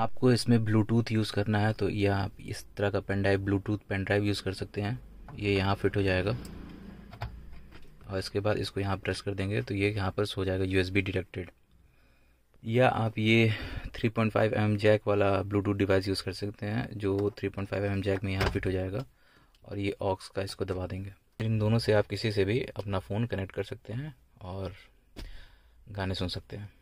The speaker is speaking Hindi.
आपको इसमें ब्लूटूथ यूज़ करना है तो यह आप इस तरह का pen drive Bluetooth pen drive use कर सकते हैं ये यहाँ फिट हो जाएगा और इसके बाद इसको यहाँ प्रेस कर देंगे तो ये यहाँ पर सो जाएगा यू एस बी डिटेक्टेड या आप ये 3.5 पॉइंट एम जैक वाला ब्लूटूथ डिवाइस यूज़ कर सकते हैं जो 3.5 पॉइंट एम जैक में यहाँ फिट हो जाएगा और ये ऑक्स का इसको दबा देंगे इन दोनों से आप किसी से भी अपना फ़ोन कनेक्ट कर सकते हैं और गाने सुन सकते हैं